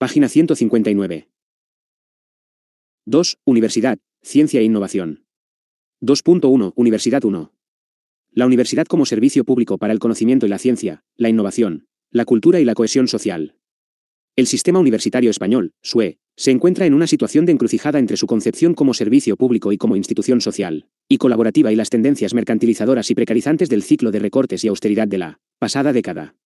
Página 159. 2. Universidad, Ciencia e Innovación. 2.1. Universidad 1. La universidad como servicio público para el conocimiento y la ciencia, la innovación, la cultura y la cohesión social. El sistema universitario español, SUE, se encuentra en una situación de encrucijada entre su concepción como servicio público y como institución social, y colaborativa y las tendencias mercantilizadoras y precarizantes del ciclo de recortes y austeridad de la pasada década.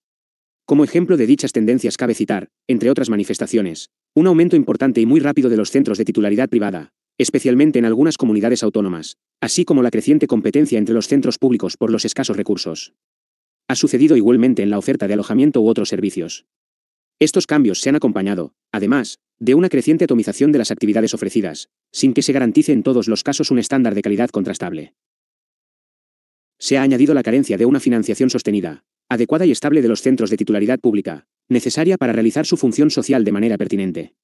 Como ejemplo de dichas tendencias cabe citar, entre otras manifestaciones, un aumento importante y muy rápido de los centros de titularidad privada, especialmente en algunas comunidades autónomas, así como la creciente competencia entre los centros públicos por los escasos recursos. Ha sucedido igualmente en la oferta de alojamiento u otros servicios. Estos cambios se han acompañado, además, de una creciente atomización de las actividades ofrecidas, sin que se garantice en todos los casos un estándar de calidad contrastable. Se ha añadido la carencia de una financiación sostenida, adecuada y estable de los centros de titularidad pública, necesaria para realizar su función social de manera pertinente.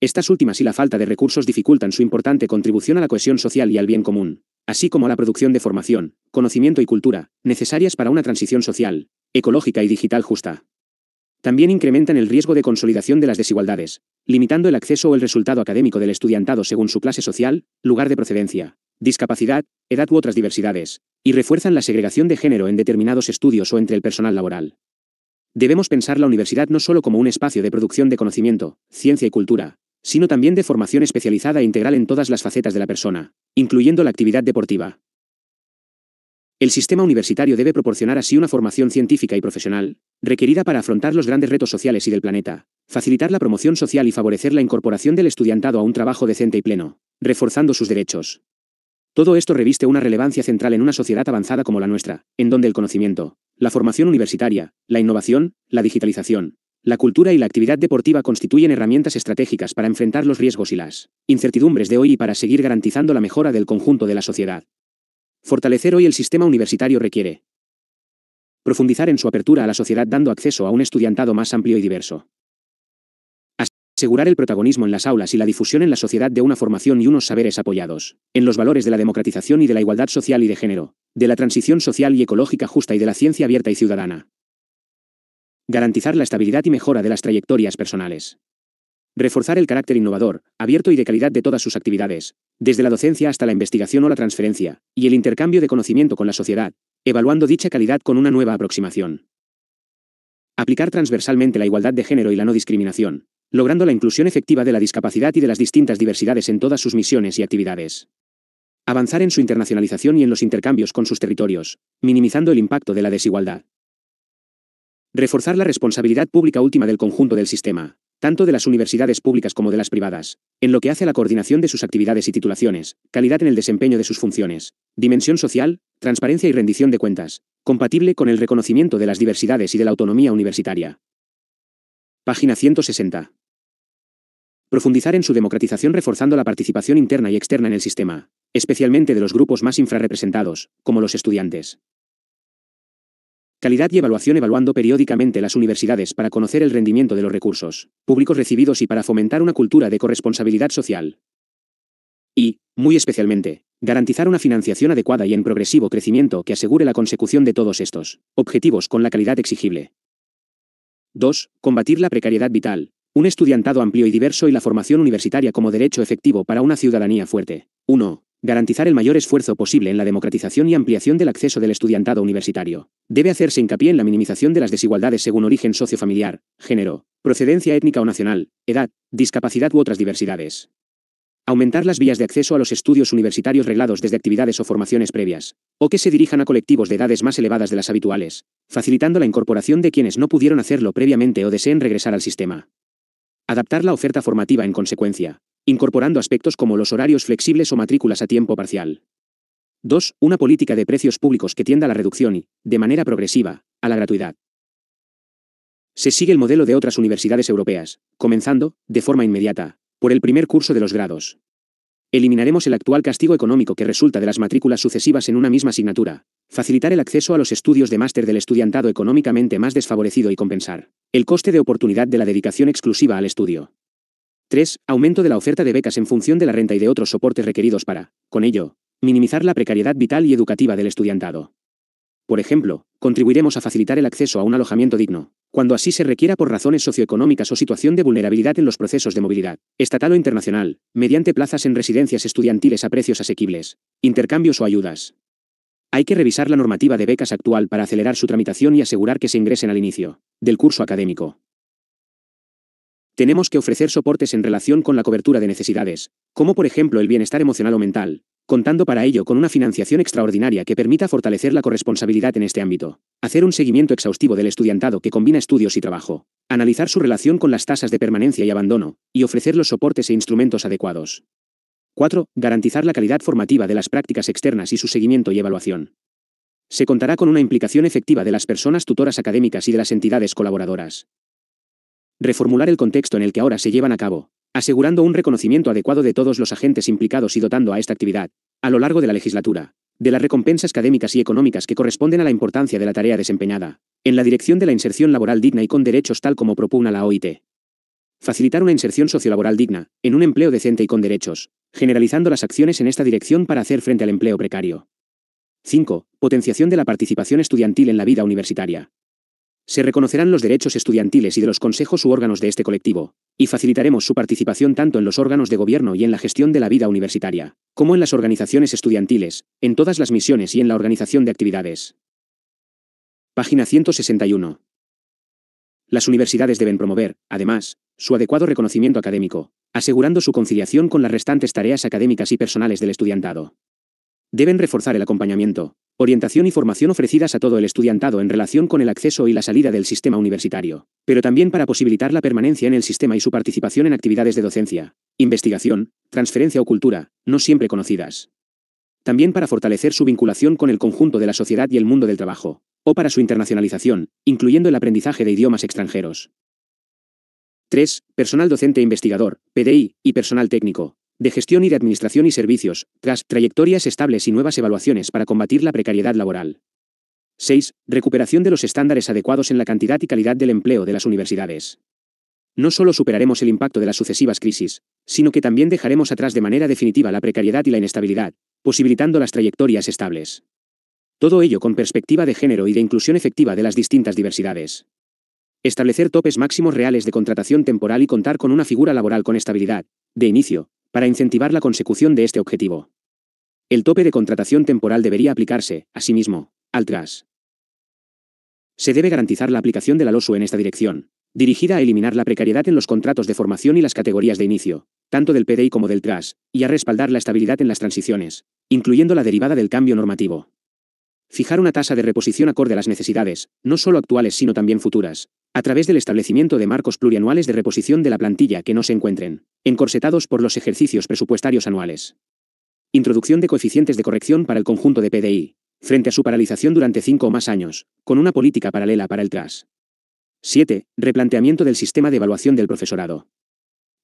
Estas últimas y la falta de recursos dificultan su importante contribución a la cohesión social y al bien común, así como a la producción de formación, conocimiento y cultura, necesarias para una transición social, ecológica y digital justa. También incrementan el riesgo de consolidación de las desigualdades, limitando el acceso o el resultado académico del estudiantado según su clase social, lugar de procedencia, discapacidad, edad u otras diversidades, y refuerzan la segregación de género en determinados estudios o entre el personal laboral. Debemos pensar la universidad no solo como un espacio de producción de conocimiento, ciencia y cultura, sino también de formación especializada e integral en todas las facetas de la persona, incluyendo la actividad deportiva. El sistema universitario debe proporcionar así una formación científica y profesional, requerida para afrontar los grandes retos sociales y del planeta, facilitar la promoción social y favorecer la incorporación del estudiantado a un trabajo decente y pleno, reforzando sus derechos, todo esto reviste una relevancia central en una sociedad avanzada como la nuestra, en donde el conocimiento, la formación universitaria, la innovación, la digitalización, la cultura y la actividad deportiva constituyen herramientas estratégicas para enfrentar los riesgos y las incertidumbres de hoy y para seguir garantizando la mejora del conjunto de la sociedad. Fortalecer hoy el sistema universitario requiere profundizar en su apertura a la sociedad dando acceso a un estudiantado más amplio y diverso asegurar el protagonismo en las aulas y la difusión en la sociedad de una formación y unos saberes apoyados, en los valores de la democratización y de la igualdad social y de género, de la transición social y ecológica justa y de la ciencia abierta y ciudadana. Garantizar la estabilidad y mejora de las trayectorias personales. Reforzar el carácter innovador, abierto y de calidad de todas sus actividades, desde la docencia hasta la investigación o la transferencia, y el intercambio de conocimiento con la sociedad, evaluando dicha calidad con una nueva aproximación. Aplicar transversalmente la igualdad de género y la no discriminación, logrando la inclusión efectiva de la discapacidad y de las distintas diversidades en todas sus misiones y actividades. Avanzar en su internacionalización y en los intercambios con sus territorios, minimizando el impacto de la desigualdad. Reforzar la responsabilidad pública última del conjunto del sistema, tanto de las universidades públicas como de las privadas, en lo que hace a la coordinación de sus actividades y titulaciones, calidad en el desempeño de sus funciones, dimensión social, transparencia y rendición de cuentas, compatible con el reconocimiento de las diversidades y de la autonomía universitaria. Página 160. Profundizar en su democratización reforzando la participación interna y externa en el sistema, especialmente de los grupos más infrarrepresentados, como los estudiantes. Calidad y evaluación evaluando periódicamente las universidades para conocer el rendimiento de los recursos públicos recibidos y para fomentar una cultura de corresponsabilidad social. Y, muy especialmente, garantizar una financiación adecuada y en progresivo crecimiento que asegure la consecución de todos estos objetivos con la calidad exigible. 2. Combatir la precariedad vital, un estudiantado amplio y diverso y la formación universitaria como derecho efectivo para una ciudadanía fuerte. 1. Garantizar el mayor esfuerzo posible en la democratización y ampliación del acceso del estudiantado universitario. Debe hacerse hincapié en la minimización de las desigualdades según origen sociofamiliar, género, procedencia étnica o nacional, edad, discapacidad u otras diversidades. Aumentar las vías de acceso a los estudios universitarios reglados desde actividades o formaciones previas, o que se dirijan a colectivos de edades más elevadas de las habituales, facilitando la incorporación de quienes no pudieron hacerlo previamente o deseen regresar al sistema. Adaptar la oferta formativa en consecuencia, incorporando aspectos como los horarios flexibles o matrículas a tiempo parcial. 2. Una política de precios públicos que tienda a la reducción y, de manera progresiva, a la gratuidad. Se sigue el modelo de otras universidades europeas, comenzando, de forma inmediata, por el primer curso de los grados. Eliminaremos el actual castigo económico que resulta de las matrículas sucesivas en una misma asignatura. Facilitar el acceso a los estudios de máster del estudiantado económicamente más desfavorecido y compensar el coste de oportunidad de la dedicación exclusiva al estudio. 3. Aumento de la oferta de becas en función de la renta y de otros soportes requeridos para, con ello, minimizar la precariedad vital y educativa del estudiantado. Por ejemplo, contribuiremos a facilitar el acceso a un alojamiento digno, cuando así se requiera por razones socioeconómicas o situación de vulnerabilidad en los procesos de movilidad, estatal o internacional, mediante plazas en residencias estudiantiles a precios asequibles, intercambios o ayudas. Hay que revisar la normativa de becas actual para acelerar su tramitación y asegurar que se ingresen al inicio del curso académico. Tenemos que ofrecer soportes en relación con la cobertura de necesidades, como por ejemplo el bienestar emocional o mental, contando para ello con una financiación extraordinaria que permita fortalecer la corresponsabilidad en este ámbito, hacer un seguimiento exhaustivo del estudiantado que combina estudios y trabajo, analizar su relación con las tasas de permanencia y abandono, y ofrecer los soportes e instrumentos adecuados. 4. Garantizar la calidad formativa de las prácticas externas y su seguimiento y evaluación. Se contará con una implicación efectiva de las personas tutoras académicas y de las entidades colaboradoras, reformular el contexto en el que ahora se llevan a cabo, asegurando un reconocimiento adecuado de todos los agentes implicados y dotando a esta actividad, a lo largo de la legislatura, de las recompensas académicas y económicas que corresponden a la importancia de la tarea desempeñada, en la dirección de la inserción laboral digna y con derechos tal como propugna la OIT. Facilitar una inserción sociolaboral digna, en un empleo decente y con derechos, generalizando las acciones en esta dirección para hacer frente al empleo precario. 5. Potenciación de la participación estudiantil en la vida universitaria. Se reconocerán los derechos estudiantiles y de los consejos u órganos de este colectivo, y facilitaremos su participación tanto en los órganos de gobierno y en la gestión de la vida universitaria, como en las organizaciones estudiantiles, en todas las misiones y en la organización de actividades. Página 161. Las universidades deben promover, además, su adecuado reconocimiento académico, asegurando su conciliación con las restantes tareas académicas y personales del estudiantado. Deben reforzar el acompañamiento, orientación y formación ofrecidas a todo el estudiantado en relación con el acceso y la salida del sistema universitario, pero también para posibilitar la permanencia en el sistema y su participación en actividades de docencia, investigación, transferencia o cultura, no siempre conocidas. También para fortalecer su vinculación con el conjunto de la sociedad y el mundo del trabajo, o para su internacionalización, incluyendo el aprendizaje de idiomas extranjeros. 3. Personal docente e investigador, PDI, y personal técnico. De gestión y de administración y servicios, tras trayectorias estables y nuevas evaluaciones para combatir la precariedad laboral. 6. Recuperación de los estándares adecuados en la cantidad y calidad del empleo de las universidades. No solo superaremos el impacto de las sucesivas crisis, sino que también dejaremos atrás de manera definitiva la precariedad y la inestabilidad, posibilitando las trayectorias estables. Todo ello con perspectiva de género y de inclusión efectiva de las distintas diversidades. Establecer topes máximos reales de contratación temporal y contar con una figura laboral con estabilidad, de inicio, para incentivar la consecución de este objetivo. El tope de contratación temporal debería aplicarse, asimismo, al TRAS. Se debe garantizar la aplicación de la LOSU en esta dirección, dirigida a eliminar la precariedad en los contratos de formación y las categorías de inicio, tanto del PDI como del TRAS, y a respaldar la estabilidad en las transiciones, incluyendo la derivada del cambio normativo. Fijar una tasa de reposición acorde a las necesidades, no solo actuales sino también futuras, a través del establecimiento de marcos plurianuales de reposición de la plantilla que no se encuentren, encorsetados por los ejercicios presupuestarios anuales. Introducción de coeficientes de corrección para el conjunto de PDI, frente a su paralización durante cinco o más años, con una política paralela para el TRAS. 7. Replanteamiento del sistema de evaluación del profesorado.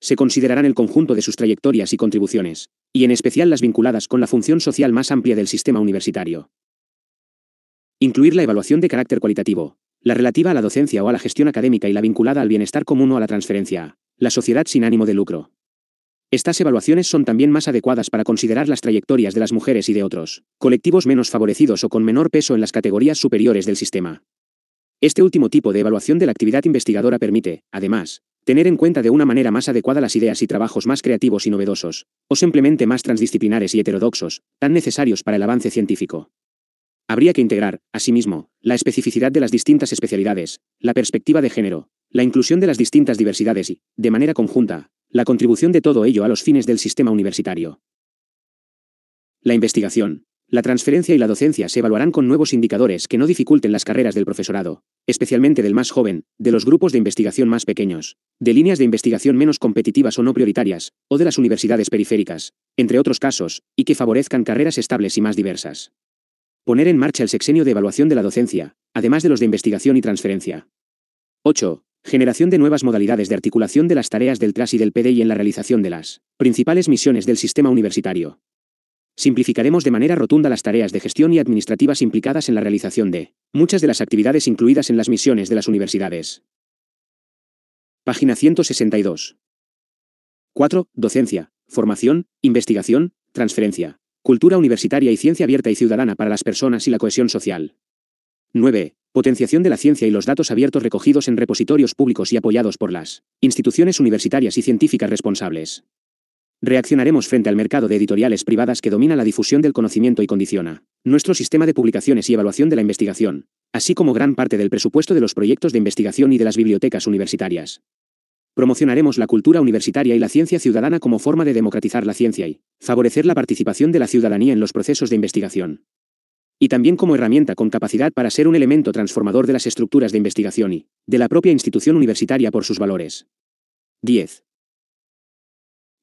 Se considerarán el conjunto de sus trayectorias y contribuciones, y en especial las vinculadas con la función social más amplia del sistema universitario. Incluir la evaluación de carácter cualitativo, la relativa a la docencia o a la gestión académica y la vinculada al bienestar común o a la transferencia la sociedad sin ánimo de lucro. Estas evaluaciones son también más adecuadas para considerar las trayectorias de las mujeres y de otros colectivos menos favorecidos o con menor peso en las categorías superiores del sistema. Este último tipo de evaluación de la actividad investigadora permite, además, tener en cuenta de una manera más adecuada las ideas y trabajos más creativos y novedosos, o simplemente más transdisciplinares y heterodoxos, tan necesarios para el avance científico. Habría que integrar, asimismo, la especificidad de las distintas especialidades, la perspectiva de género, la inclusión de las distintas diversidades y, de manera conjunta, la contribución de todo ello a los fines del sistema universitario. La investigación, la transferencia y la docencia se evaluarán con nuevos indicadores que no dificulten las carreras del profesorado, especialmente del más joven, de los grupos de investigación más pequeños, de líneas de investigación menos competitivas o no prioritarias, o de las universidades periféricas, entre otros casos, y que favorezcan carreras estables y más diversas. Poner en marcha el sexenio de evaluación de la docencia, además de los de investigación y transferencia. 8. Generación de nuevas modalidades de articulación de las tareas del TRAS y del PDI en la realización de las principales misiones del sistema universitario. Simplificaremos de manera rotunda las tareas de gestión y administrativas implicadas en la realización de muchas de las actividades incluidas en las misiones de las universidades. Página 162. 4. Docencia, formación, investigación, transferencia. Cultura universitaria y ciencia abierta y ciudadana para las personas y la cohesión social. 9. Potenciación de la ciencia y los datos abiertos recogidos en repositorios públicos y apoyados por las instituciones universitarias y científicas responsables. Reaccionaremos frente al mercado de editoriales privadas que domina la difusión del conocimiento y condiciona nuestro sistema de publicaciones y evaluación de la investigación, así como gran parte del presupuesto de los proyectos de investigación y de las bibliotecas universitarias. Promocionaremos la cultura universitaria y la ciencia ciudadana como forma de democratizar la ciencia y favorecer la participación de la ciudadanía en los procesos de investigación. Y también como herramienta con capacidad para ser un elemento transformador de las estructuras de investigación y de la propia institución universitaria por sus valores. 10.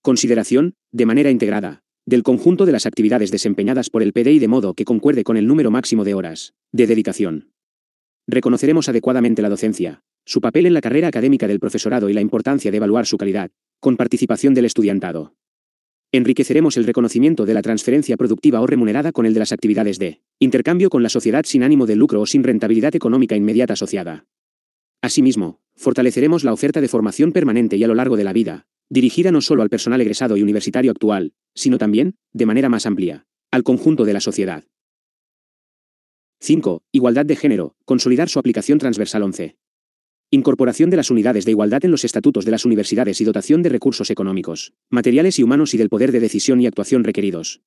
Consideración, de manera integrada, del conjunto de las actividades desempeñadas por el PDI de modo que concuerde con el número máximo de horas de dedicación. Reconoceremos adecuadamente la docencia, su papel en la carrera académica del profesorado y la importancia de evaluar su calidad, con participación del estudiantado. Enriqueceremos el reconocimiento de la transferencia productiva o remunerada con el de las actividades de intercambio con la sociedad sin ánimo de lucro o sin rentabilidad económica inmediata asociada. Asimismo, fortaleceremos la oferta de formación permanente y a lo largo de la vida, dirigida no solo al personal egresado y universitario actual, sino también, de manera más amplia, al conjunto de la sociedad. 5. Igualdad de género, consolidar su aplicación transversal 11. Incorporación de las unidades de igualdad en los estatutos de las universidades y dotación de recursos económicos, materiales y humanos y del poder de decisión y actuación requeridos.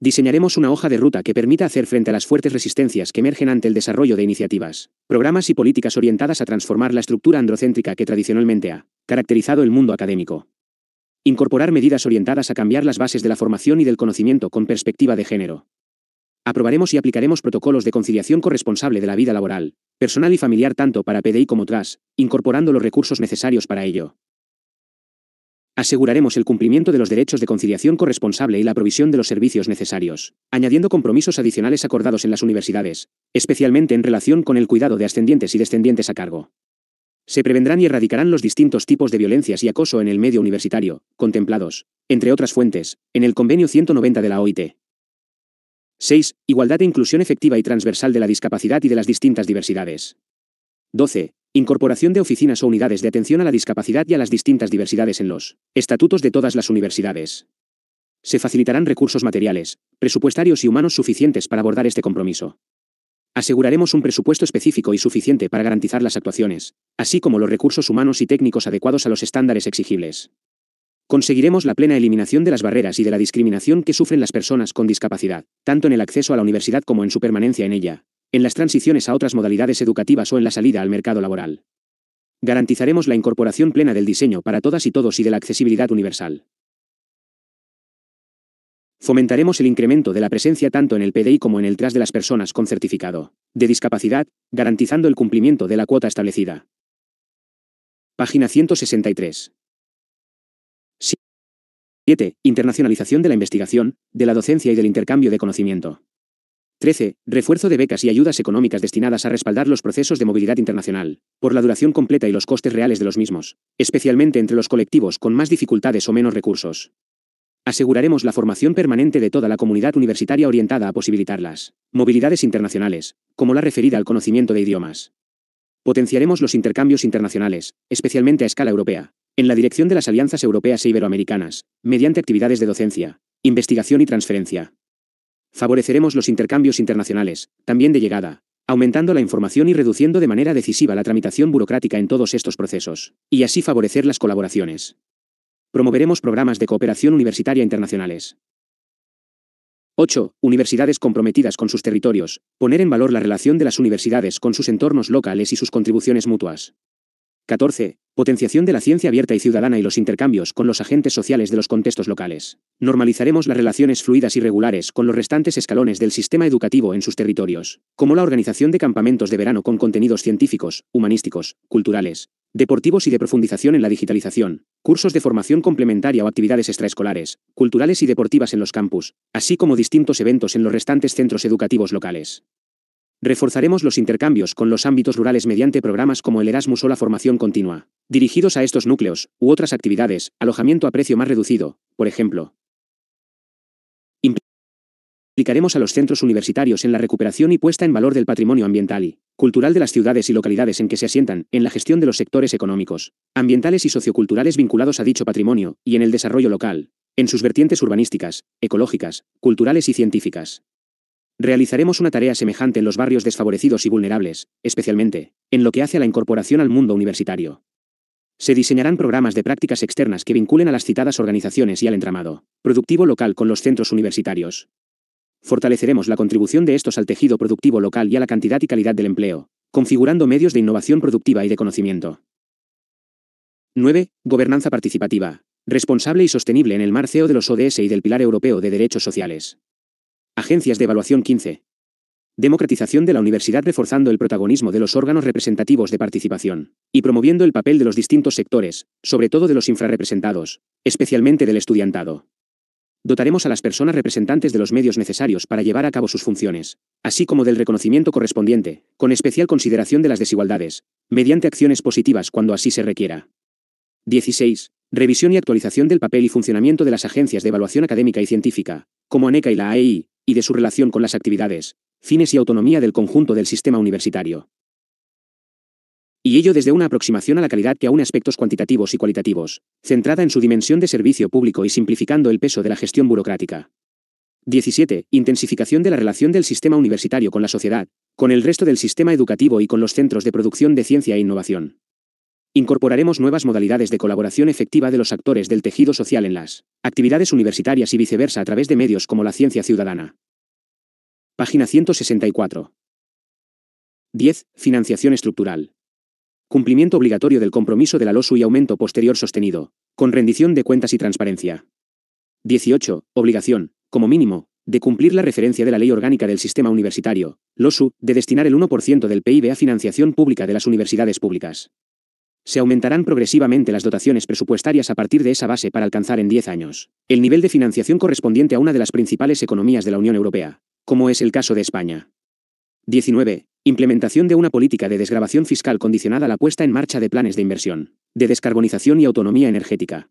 Diseñaremos una hoja de ruta que permita hacer frente a las fuertes resistencias que emergen ante el desarrollo de iniciativas, programas y políticas orientadas a transformar la estructura androcéntrica que tradicionalmente ha caracterizado el mundo académico. Incorporar medidas orientadas a cambiar las bases de la formación y del conocimiento con perspectiva de género, Aprobaremos y aplicaremos protocolos de conciliación corresponsable de la vida laboral, personal y familiar tanto para PDI como TRAS, incorporando los recursos necesarios para ello. Aseguraremos el cumplimiento de los derechos de conciliación corresponsable y la provisión de los servicios necesarios, añadiendo compromisos adicionales acordados en las universidades, especialmente en relación con el cuidado de ascendientes y descendientes a cargo. Se prevendrán y erradicarán los distintos tipos de violencias y acoso en el medio universitario, contemplados, entre otras fuentes, en el Convenio 190 de la OIT. 6. Igualdad e inclusión efectiva y transversal de la discapacidad y de las distintas diversidades. 12. Incorporación de oficinas o unidades de atención a la discapacidad y a las distintas diversidades en los estatutos de todas las universidades. Se facilitarán recursos materiales, presupuestarios y humanos suficientes para abordar este compromiso. Aseguraremos un presupuesto específico y suficiente para garantizar las actuaciones, así como los recursos humanos y técnicos adecuados a los estándares exigibles conseguiremos la plena eliminación de las barreras y de la discriminación que sufren las personas con discapacidad, tanto en el acceso a la universidad como en su permanencia en ella, en las transiciones a otras modalidades educativas o en la salida al mercado laboral. Garantizaremos la incorporación plena del diseño para todas y todos y de la accesibilidad universal. Fomentaremos el incremento de la presencia tanto en el PDI como en el TRAS de las personas con certificado de discapacidad, garantizando el cumplimiento de la cuota establecida. Página 163. 7. Internacionalización de la investigación, de la docencia y del intercambio de conocimiento. 13. Refuerzo de becas y ayudas económicas destinadas a respaldar los procesos de movilidad internacional, por la duración completa y los costes reales de los mismos, especialmente entre los colectivos con más dificultades o menos recursos. Aseguraremos la formación permanente de toda la comunidad universitaria orientada a posibilitarlas. Movilidades internacionales, como la referida al conocimiento de idiomas. Potenciaremos los intercambios internacionales, especialmente a escala europea, en la dirección de las alianzas europeas e iberoamericanas, mediante actividades de docencia, investigación y transferencia. Favoreceremos los intercambios internacionales, también de llegada, aumentando la información y reduciendo de manera decisiva la tramitación burocrática en todos estos procesos, y así favorecer las colaboraciones. Promoveremos programas de cooperación universitaria internacionales. 8. Universidades comprometidas con sus territorios. Poner en valor la relación de las universidades con sus entornos locales y sus contribuciones mutuas. 14. Potenciación de la ciencia abierta y ciudadana y los intercambios con los agentes sociales de los contextos locales. Normalizaremos las relaciones fluidas y regulares con los restantes escalones del sistema educativo en sus territorios, como la organización de campamentos de verano con contenidos científicos, humanísticos, culturales, deportivos y de profundización en la digitalización, cursos de formación complementaria o actividades extraescolares, culturales y deportivas en los campus, así como distintos eventos en los restantes centros educativos locales. Reforzaremos los intercambios con los ámbitos rurales mediante programas como el Erasmus o la formación continua, dirigidos a estos núcleos, u otras actividades, alojamiento a precio más reducido, por ejemplo. Implicaremos a los centros universitarios en la recuperación y puesta en valor del patrimonio ambiental y cultural de las ciudades y localidades en que se asientan, en la gestión de los sectores económicos, ambientales y socioculturales vinculados a dicho patrimonio, y en el desarrollo local, en sus vertientes urbanísticas, ecológicas, culturales y científicas. Realizaremos una tarea semejante en los barrios desfavorecidos y vulnerables, especialmente, en lo que hace a la incorporación al mundo universitario. Se diseñarán programas de prácticas externas que vinculen a las citadas organizaciones y al entramado productivo local con los centros universitarios. Fortaleceremos la contribución de estos al tejido productivo local y a la cantidad y calidad del empleo, configurando medios de innovación productiva y de conocimiento. 9. Gobernanza participativa, responsable y sostenible en el marceo de los ODS y del Pilar Europeo de Derechos Sociales. Agencias de evaluación 15. Democratización de la universidad reforzando el protagonismo de los órganos representativos de participación y promoviendo el papel de los distintos sectores, sobre todo de los infrarrepresentados, especialmente del estudiantado. Dotaremos a las personas representantes de los medios necesarios para llevar a cabo sus funciones, así como del reconocimiento correspondiente, con especial consideración de las desigualdades, mediante acciones positivas cuando así se requiera. 16. Revisión y actualización del papel y funcionamiento de las agencias de evaluación académica y científica, como ANECA y la AEI, y de su relación con las actividades, fines y autonomía del conjunto del sistema universitario. Y ello desde una aproximación a la calidad que aúne aspectos cuantitativos y cualitativos, centrada en su dimensión de servicio público y simplificando el peso de la gestión burocrática. 17. Intensificación de la relación del sistema universitario con la sociedad, con el resto del sistema educativo y con los centros de producción de ciencia e innovación. Incorporaremos nuevas modalidades de colaboración efectiva de los actores del tejido social en las actividades universitarias y viceversa a través de medios como la ciencia ciudadana. Página 164. 10. Financiación estructural. Cumplimiento obligatorio del compromiso de la LOSU y aumento posterior sostenido, con rendición de cuentas y transparencia. 18. Obligación, como mínimo, de cumplir la referencia de la Ley Orgánica del Sistema Universitario, LOSU, de destinar el 1% del PIB a financiación pública de las universidades públicas. Se aumentarán progresivamente las dotaciones presupuestarias a partir de esa base para alcanzar en 10 años el nivel de financiación correspondiente a una de las principales economías de la Unión Europea, como es el caso de España. 19. Implementación de una política de desgrabación fiscal condicionada a la puesta en marcha de planes de inversión, de descarbonización y autonomía energética.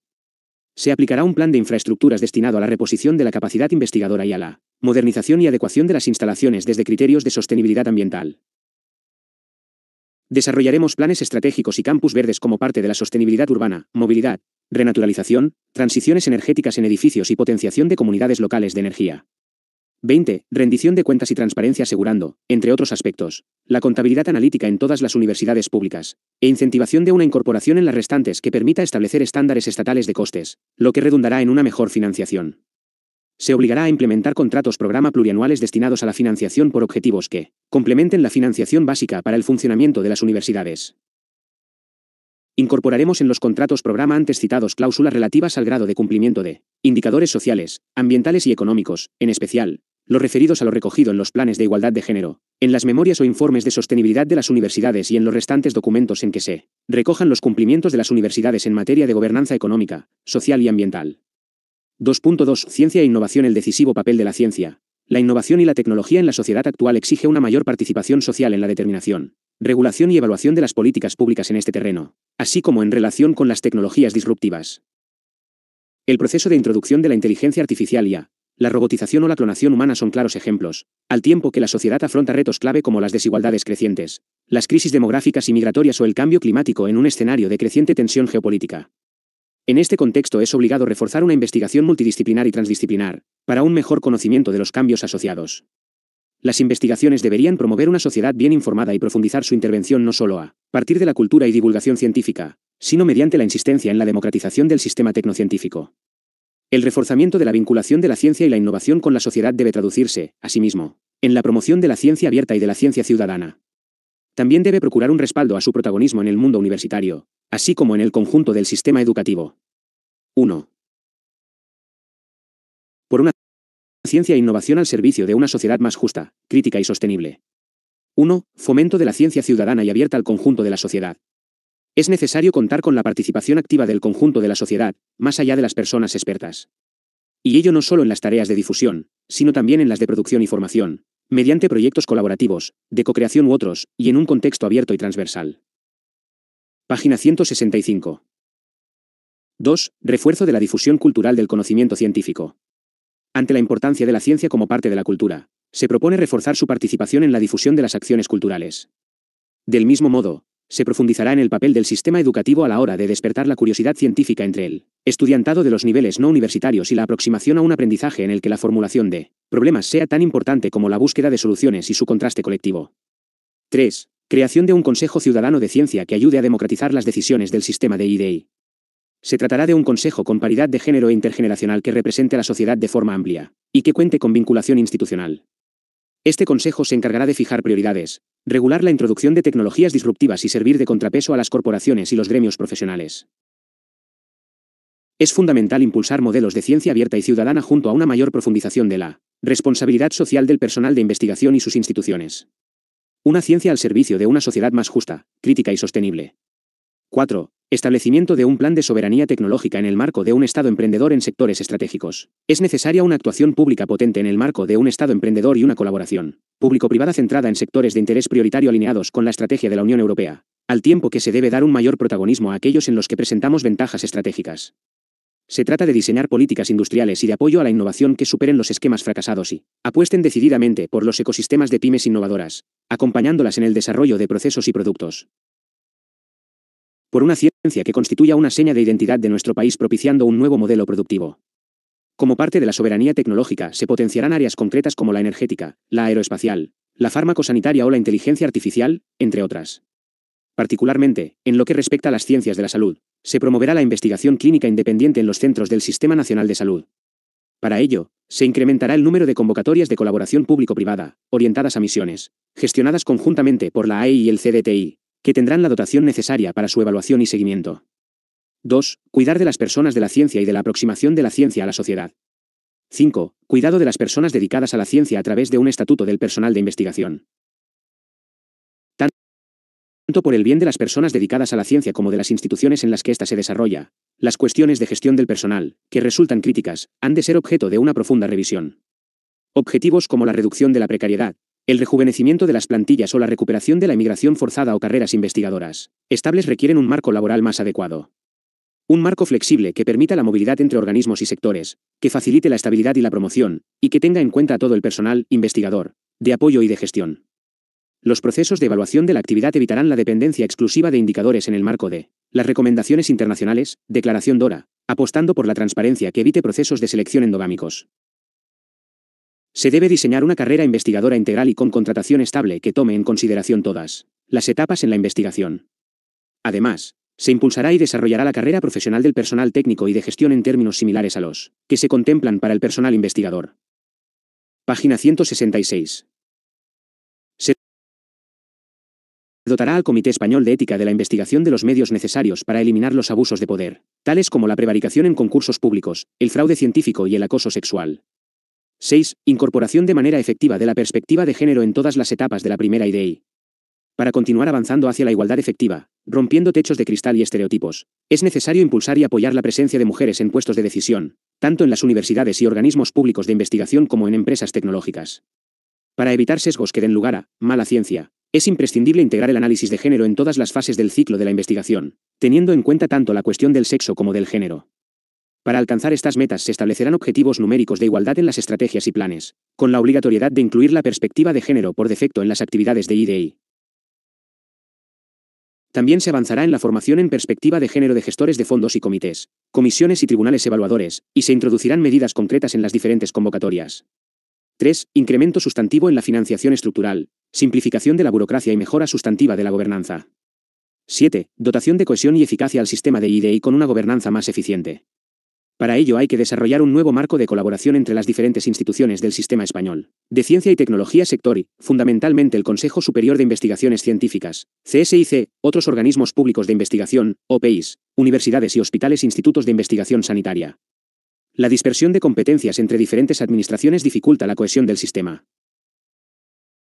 Se aplicará un plan de infraestructuras destinado a la reposición de la capacidad investigadora y a la modernización y adecuación de las instalaciones desde criterios de sostenibilidad ambiental, Desarrollaremos planes estratégicos y campus verdes como parte de la sostenibilidad urbana, movilidad, renaturalización, transiciones energéticas en edificios y potenciación de comunidades locales de energía. 20. Rendición de cuentas y transparencia asegurando, entre otros aspectos, la contabilidad analítica en todas las universidades públicas, e incentivación de una incorporación en las restantes que permita establecer estándares estatales de costes, lo que redundará en una mejor financiación se obligará a implementar contratos programa plurianuales destinados a la financiación por objetivos que complementen la financiación básica para el funcionamiento de las universidades. Incorporaremos en los contratos programa antes citados cláusulas relativas al grado de cumplimiento de indicadores sociales, ambientales y económicos, en especial, los referidos a lo recogido en los planes de igualdad de género, en las memorias o informes de sostenibilidad de las universidades y en los restantes documentos en que se recojan los cumplimientos de las universidades en materia de gobernanza económica, social y ambiental. 2.2. Ciencia e innovación. El decisivo papel de la ciencia. La innovación y la tecnología en la sociedad actual exige una mayor participación social en la determinación, regulación y evaluación de las políticas públicas en este terreno, así como en relación con las tecnologías disruptivas. El proceso de introducción de la inteligencia artificial y la robotización o la clonación humana son claros ejemplos, al tiempo que la sociedad afronta retos clave como las desigualdades crecientes, las crisis demográficas y migratorias o el cambio climático en un escenario de creciente tensión geopolítica. En este contexto es obligado reforzar una investigación multidisciplinar y transdisciplinar, para un mejor conocimiento de los cambios asociados. Las investigaciones deberían promover una sociedad bien informada y profundizar su intervención no solo a partir de la cultura y divulgación científica, sino mediante la insistencia en la democratización del sistema tecnocientífico. El reforzamiento de la vinculación de la ciencia y la innovación con la sociedad debe traducirse, asimismo, en la promoción de la ciencia abierta y de la ciencia ciudadana. También debe procurar un respaldo a su protagonismo en el mundo universitario, así como en el conjunto del sistema educativo. 1. Por una ciencia e innovación al servicio de una sociedad más justa, crítica y sostenible. 1. Fomento de la ciencia ciudadana y abierta al conjunto de la sociedad. Es necesario contar con la participación activa del conjunto de la sociedad, más allá de las personas expertas. Y ello no solo en las tareas de difusión, sino también en las de producción y formación, mediante proyectos colaborativos, de cocreación u otros, y en un contexto abierto y transversal. Página 165. 2. Refuerzo de la difusión cultural del conocimiento científico. Ante la importancia de la ciencia como parte de la cultura, se propone reforzar su participación en la difusión de las acciones culturales. Del mismo modo, se profundizará en el papel del sistema educativo a la hora de despertar la curiosidad científica entre el estudiantado de los niveles no universitarios y la aproximación a un aprendizaje en el que la formulación de problemas sea tan importante como la búsqueda de soluciones y su contraste colectivo. 3. Creación de un Consejo Ciudadano de Ciencia que ayude a democratizar las decisiones del sistema de IDI. Se tratará de un consejo con paridad de género e intergeneracional que represente a la sociedad de forma amplia, y que cuente con vinculación institucional, este consejo se encargará de fijar prioridades, regular la introducción de tecnologías disruptivas y servir de contrapeso a las corporaciones y los gremios profesionales. Es fundamental impulsar modelos de ciencia abierta y ciudadana junto a una mayor profundización de la responsabilidad social del personal de investigación y sus instituciones. Una ciencia al servicio de una sociedad más justa, crítica y sostenible. 4. Establecimiento de un plan de soberanía tecnológica en el marco de un Estado emprendedor en sectores estratégicos. Es necesaria una actuación pública potente en el marco de un Estado emprendedor y una colaboración público-privada centrada en sectores de interés prioritario alineados con la estrategia de la Unión Europea, al tiempo que se debe dar un mayor protagonismo a aquellos en los que presentamos ventajas estratégicas. Se trata de diseñar políticas industriales y de apoyo a la innovación que superen los esquemas fracasados y apuesten decididamente por los ecosistemas de pymes innovadoras, acompañándolas en el desarrollo de procesos y productos por una ciencia que constituya una seña de identidad de nuestro país propiciando un nuevo modelo productivo. Como parte de la soberanía tecnológica, se potenciarán áreas concretas como la energética, la aeroespacial, la farmacosanitaria o la inteligencia artificial, entre otras. Particularmente, en lo que respecta a las ciencias de la salud, se promoverá la investigación clínica independiente en los centros del Sistema Nacional de Salud. Para ello, se incrementará el número de convocatorias de colaboración público-privada, orientadas a misiones, gestionadas conjuntamente por la AE y el CDTI, que tendrán la dotación necesaria para su evaluación y seguimiento. 2. Cuidar de las personas de la ciencia y de la aproximación de la ciencia a la sociedad. 5. Cuidado de las personas dedicadas a la ciencia a través de un estatuto del personal de investigación. Tanto por el bien de las personas dedicadas a la ciencia como de las instituciones en las que ésta se desarrolla, las cuestiones de gestión del personal, que resultan críticas, han de ser objeto de una profunda revisión. Objetivos como la reducción de la precariedad, el rejuvenecimiento de las plantillas o la recuperación de la emigración forzada o carreras investigadoras estables requieren un marco laboral más adecuado. Un marco flexible que permita la movilidad entre organismos y sectores, que facilite la estabilidad y la promoción, y que tenga en cuenta a todo el personal, investigador, de apoyo y de gestión. Los procesos de evaluación de la actividad evitarán la dependencia exclusiva de indicadores en el marco de las recomendaciones internacionales, declaración DORA, apostando por la transparencia que evite procesos de selección endogámicos. Se debe diseñar una carrera investigadora integral y con contratación estable que tome en consideración todas las etapas en la investigación. Además, se impulsará y desarrollará la carrera profesional del personal técnico y de gestión en términos similares a los que se contemplan para el personal investigador. Página 166. Se dotará al Comité Español de Ética de la investigación de los medios necesarios para eliminar los abusos de poder, tales como la prevaricación en concursos públicos, el fraude científico y el acoso sexual. 6. Incorporación de manera efectiva de la perspectiva de género en todas las etapas de la primera IDI. Para continuar avanzando hacia la igualdad efectiva, rompiendo techos de cristal y estereotipos, es necesario impulsar y apoyar la presencia de mujeres en puestos de decisión, tanto en las universidades y organismos públicos de investigación como en empresas tecnológicas. Para evitar sesgos que den lugar a mala ciencia, es imprescindible integrar el análisis de género en todas las fases del ciclo de la investigación, teniendo en cuenta tanto la cuestión del sexo como del género. Para alcanzar estas metas se establecerán objetivos numéricos de igualdad en las estrategias y planes, con la obligatoriedad de incluir la perspectiva de género por defecto en las actividades de IDI. También se avanzará en la formación en perspectiva de género de gestores de fondos y comités, comisiones y tribunales evaluadores, y se introducirán medidas concretas en las diferentes convocatorias. 3. Incremento sustantivo en la financiación estructural, simplificación de la burocracia y mejora sustantiva de la gobernanza. 7. Dotación de cohesión y eficacia al sistema de IDI con una gobernanza más eficiente. Para ello hay que desarrollar un nuevo marco de colaboración entre las diferentes instituciones del sistema español. De Ciencia y Tecnología sector y, fundamentalmente el Consejo Superior de Investigaciones Científicas, CSIC, otros organismos públicos de investigación, OPIs, universidades y hospitales institutos de investigación sanitaria. La dispersión de competencias entre diferentes administraciones dificulta la cohesión del sistema.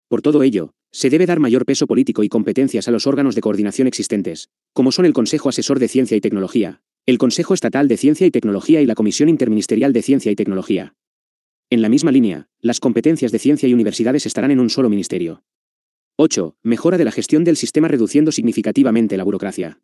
Por todo ello, se debe dar mayor peso político y competencias a los órganos de coordinación existentes, como son el Consejo Asesor de Ciencia y Tecnología, el Consejo Estatal de Ciencia y Tecnología y la Comisión Interministerial de Ciencia y Tecnología. En la misma línea, las competencias de ciencia y universidades estarán en un solo ministerio. 8. Mejora de la gestión del sistema reduciendo significativamente la burocracia.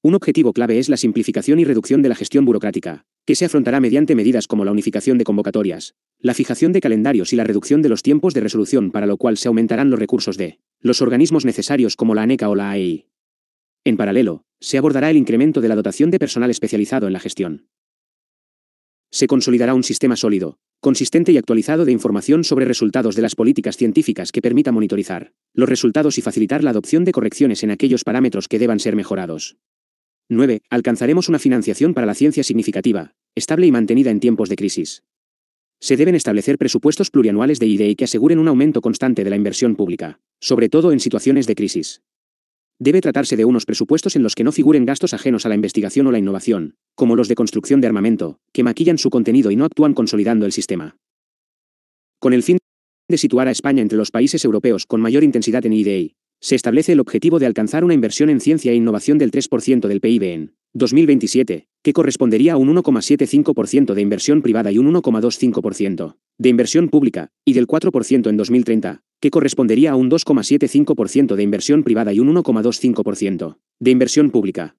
Un objetivo clave es la simplificación y reducción de la gestión burocrática, que se afrontará mediante medidas como la unificación de convocatorias, la fijación de calendarios y la reducción de los tiempos de resolución para lo cual se aumentarán los recursos de los organismos necesarios como la ANECA o la AEI. En paralelo, se abordará el incremento de la dotación de personal especializado en la gestión. Se consolidará un sistema sólido, consistente y actualizado de información sobre resultados de las políticas científicas que permita monitorizar los resultados y facilitar la adopción de correcciones en aquellos parámetros que deban ser mejorados. 9. Alcanzaremos una financiación para la ciencia significativa, estable y mantenida en tiempos de crisis. Se deben establecer presupuestos plurianuales de IDE que aseguren un aumento constante de la inversión pública, sobre todo en situaciones de crisis. Debe tratarse de unos presupuestos en los que no figuren gastos ajenos a la investigación o la innovación, como los de construcción de armamento, que maquillan su contenido y no actúan consolidando el sistema. Con el fin de situar a España entre los países europeos con mayor intensidad en IDI, se establece el objetivo de alcanzar una inversión en ciencia e innovación del 3% del PIB en 2027, que correspondería a un 1,75% de inversión privada y un 1,25% de inversión pública, y del 4% en 2030, que correspondería a un 2,75% de inversión privada y un 1,25% de inversión pública.